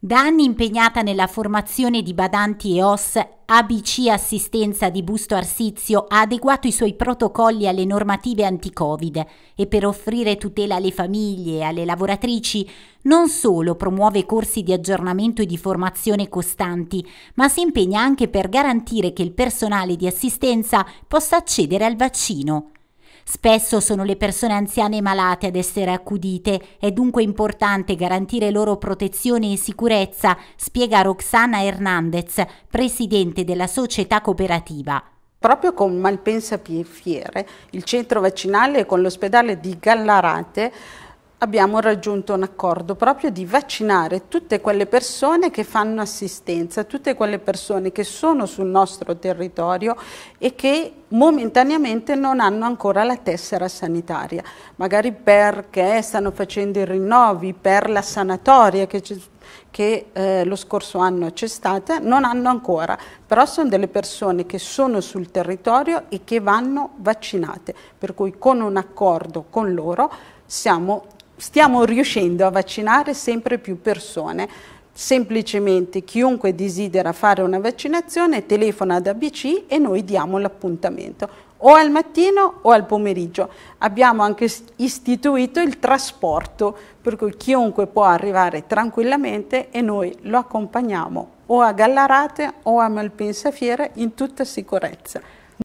Da anni impegnata nella formazione di badanti e OS, ABC Assistenza di Busto Arsizio ha adeguato i suoi protocolli alle normative anti-Covid e per offrire tutela alle famiglie e alle lavoratrici non solo promuove corsi di aggiornamento e di formazione costanti, ma si impegna anche per garantire che il personale di assistenza possa accedere al vaccino. Spesso sono le persone anziane e malate ad essere accudite, è dunque importante garantire loro protezione e sicurezza, spiega Roxana Hernandez, presidente della società cooperativa. Proprio con Malpensa Fiere, il centro vaccinale e con l'ospedale di Gallarate abbiamo raggiunto un accordo proprio di vaccinare tutte quelle persone che fanno assistenza, tutte quelle persone che sono sul nostro territorio e che momentaneamente non hanno ancora la tessera sanitaria, magari perché stanno facendo i rinnovi, per la sanatoria che, che eh, lo scorso anno c'è stata, non hanno ancora, però sono delle persone che sono sul territorio e che vanno vaccinate, per cui con un accordo con loro siamo stiamo riuscendo a vaccinare sempre più persone. Semplicemente chiunque desidera fare una vaccinazione telefona ad ABC e noi diamo l'appuntamento o al mattino o al pomeriggio. Abbiamo anche istituito il trasporto, per cui chiunque può arrivare tranquillamente e noi lo accompagniamo o a Gallarate o a Malpensa Fiera in tutta sicurezza.